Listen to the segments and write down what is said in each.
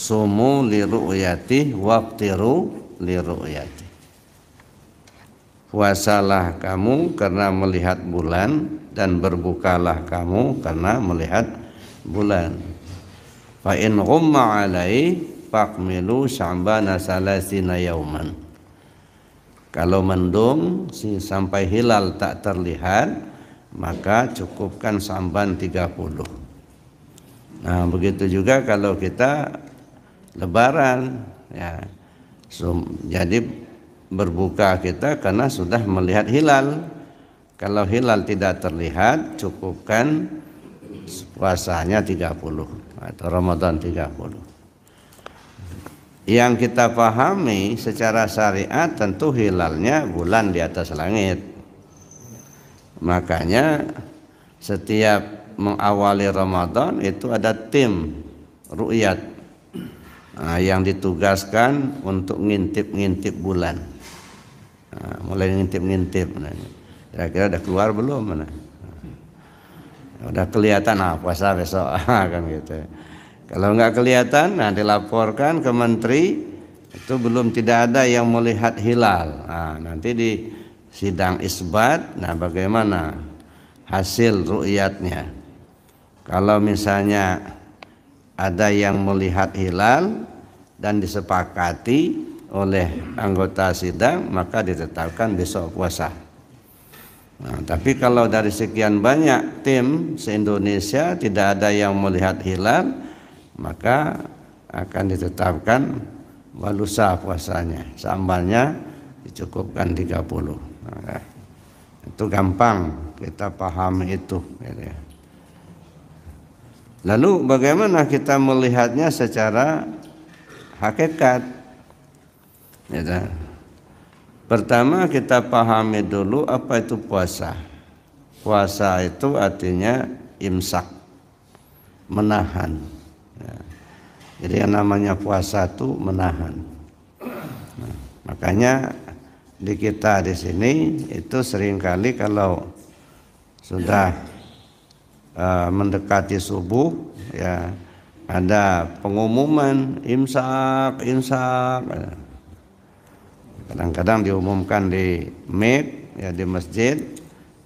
sumu li ru'yati waftiru li ru'yati puasalah kamu karena melihat bulan dan berbukalah kamu karena melihat bulan fa in ghumma alai faqmilu sya'bana salasina yauman kalau mendung sampai hilal tak terlihat maka cukupkan samban 30 nah begitu juga kalau kita Lebaran ya. So, jadi berbuka kita karena sudah melihat hilal. Kalau hilal tidak terlihat cukupkan puasanya 30 atau Ramadan 30. Yang kita pahami secara syariat tentu hilalnya bulan di atas langit. Makanya setiap mengawali Ramadan itu ada tim ru'yat uh, yang ditugaskan untuk ngintip-ngintip bulan Uh, mulai ngintip-ngintip kira-kira udah keluar belum mana? Ah, udah kelihatan apa nah, puasa besok kan gitu kalau nggak kelihatan nah dilaporkan ke menteri itu belum tidak ada yang melihat hilal nah, nanti di sidang isbat nah bagaimana hasil ru'yatnya kalau misalnya ada yang melihat hilal dan disepakati oleh anggota sidang maka ditetapkan besok puasa. Nah, tapi kalau dari sekian banyak tim se-Indonesia tidak ada yang melihat hilal maka akan ditetapkan walusa puasanya. Sambalnya dicukupkan 30. Nah, itu gampang kita paham itu. Gitu ya. Lalu bagaimana kita melihatnya secara hakikat? Ya, kan? Pertama kita pahami dulu apa itu puasa. Puasa itu artinya imsak, menahan. Ya. Jadi yang namanya puasa itu menahan. Nah, makanya di kita di sini itu seringkali kalau sudah Eh, mendekati subuh ya ada pengumuman imsak imsak ya. kadang-kadang diumumkan di mic ya di masjid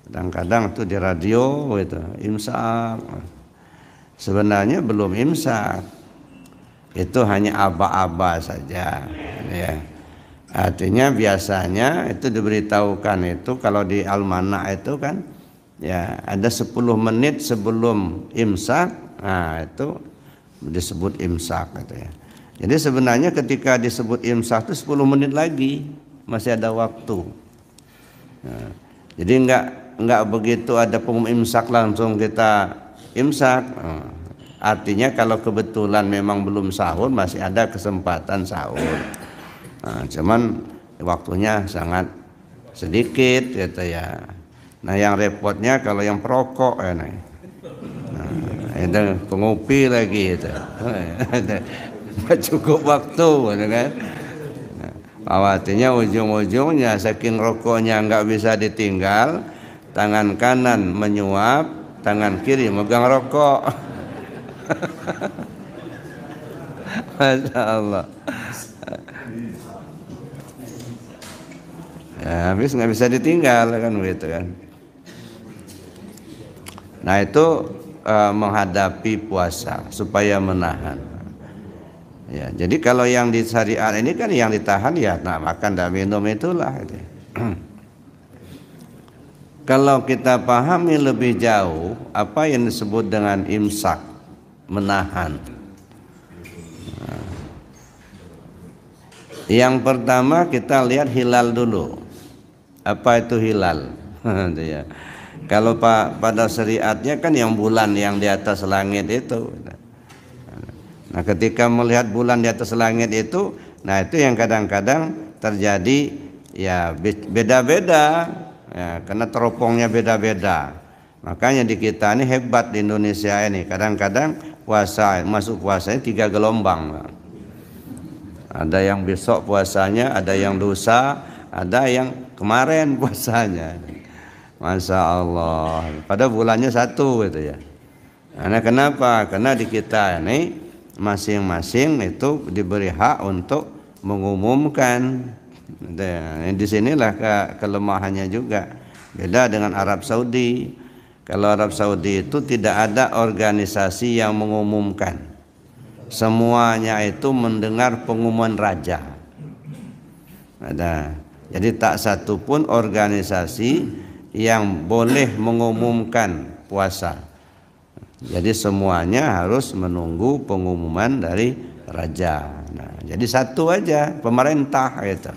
kadang-kadang itu di radio itu imsak sebenarnya belum imsak itu hanya aba-aba saja ya artinya biasanya itu diberitahukan itu kalau di almanak itu kan ya ada 10 menit sebelum imsak nah itu disebut imsak gitu ya jadi sebenarnya ketika disebut imsak itu 10 menit lagi masih ada waktu nah, jadi enggak enggak begitu ada pengum imsak langsung kita imsak nah, artinya kalau kebetulan memang belum sahur masih ada kesempatan sahur nah, cuman waktunya sangat sedikit gitu ya Nah yang repotnya kalau yang perokok ya, nah. itu pengupi lagi itu. Nggak cukup waktu gitu kan. Awatinya ujung-ujungnya saking rokoknya nggak bisa ditinggal, tangan kanan menyuap, tangan kiri megang rokok. Masya Allah. Ya, habis nggak bisa ditinggal kan begitu kan. Nah itu e, menghadapi puasa supaya menahan. Ya, jadi kalau yang di syariat ini kan yang ditahan ya nah makan dan minum itulah. Gitu. kalau kita pahami lebih jauh apa yang disebut dengan imsak, menahan. Nah, yang pertama kita lihat hilal dulu. Apa itu hilal? Ya. Kalau pak pada syariatnya kan yang bulan yang di atas langit itu. Nah ketika melihat bulan di atas langit itu, nah itu yang kadang-kadang terjadi ya beda-beda, ya, karena teropongnya beda-beda. Makanya di kita ini hebat di Indonesia ini. Kadang-kadang puasa masuk puasanya tiga gelombang. Ada yang besok puasanya, ada yang lusa, ada yang kemarin puasanya. Masya Allah. Pada bulannya satu gitu ya. Karena kenapa? Karena di kita ini masing-masing itu diberi hak untuk mengumumkan. Dan gitu ya. nah, di sinilah ke kelemahannya juga. Beda dengan Arab Saudi. Kalau Arab Saudi itu tidak ada organisasi yang mengumumkan. Semuanya itu mendengar pengumuman raja. Ada. Jadi tak satu pun organisasi yang boleh mengumumkan puasa. Jadi semuanya harus menunggu pengumuman dari raja. Nah, jadi satu aja pemerintah gitu.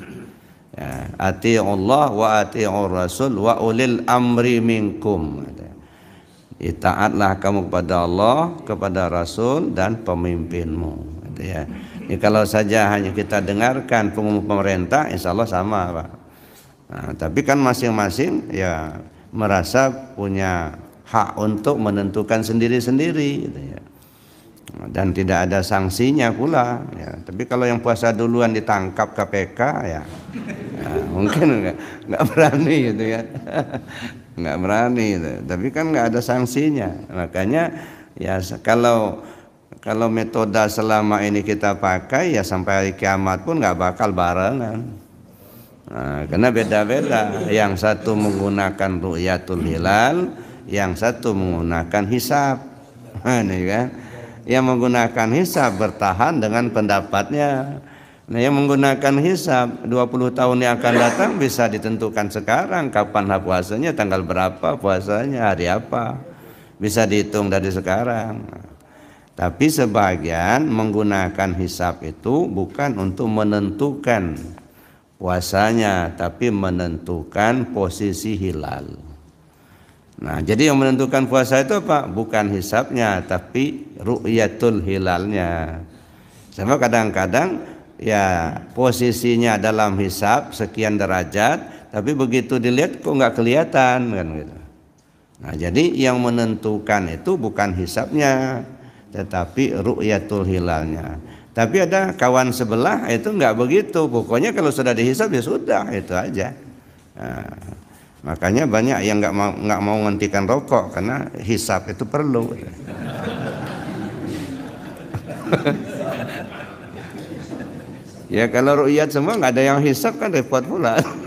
Ya, ati Allah wa ati Rasul wa ulil amri minkum. Itaatlah gitu. ya, kamu kepada Allah, kepada Rasul dan pemimpinmu. Gitu ya. Jadi ya, kalau saja hanya kita dengarkan pengumuman pemerintah, insya Allah sama pak. Nah, tapi kan masing-masing ya merasa punya hak untuk menentukan sendiri-sendiri gitu ya. Dan tidak ada sanksinya pula ya. Tapi kalau yang puasa duluan ditangkap KPK ya, ya mungkin nggak enggak berani gitu ya. nggak berani gitu. Tapi kan nggak ada sanksinya. Makanya ya kalau kalau metode selama ini kita pakai ya sampai hari kiamat pun nggak bakal barengan. Nah, karena beda-beda. Yang satu menggunakan ru'yatul hilal, yang satu menggunakan hisab. Ini kan. Yang menggunakan hisab bertahan dengan pendapatnya. Nah, yang menggunakan hisab 20 tahun yang akan datang bisa ditentukan sekarang kapan puasanya, tanggal berapa puasanya, hari apa. Bisa dihitung dari sekarang. Tapi sebagian menggunakan hisap itu bukan untuk menentukan puasanya tapi menentukan posisi hilal. Nah, jadi yang menentukan puasa itu apa? Bukan hisapnya tapi ru'yatul hilalnya. Sama kadang-kadang ya posisinya dalam hisap sekian derajat, tapi begitu dilihat kok nggak kelihatan kan gitu. Nah, jadi yang menentukan itu bukan hisapnya tetapi ru'yatul hilalnya. Tapi ada kawan sebelah itu nggak begitu. Pokoknya kalau sudah dihisap ya sudah itu aja. Nah, makanya banyak yang nggak mau nggak mau ngentikan rokok karena hisap itu perlu. ya kalau rukyat semua nggak ada yang hisap kan repot pula.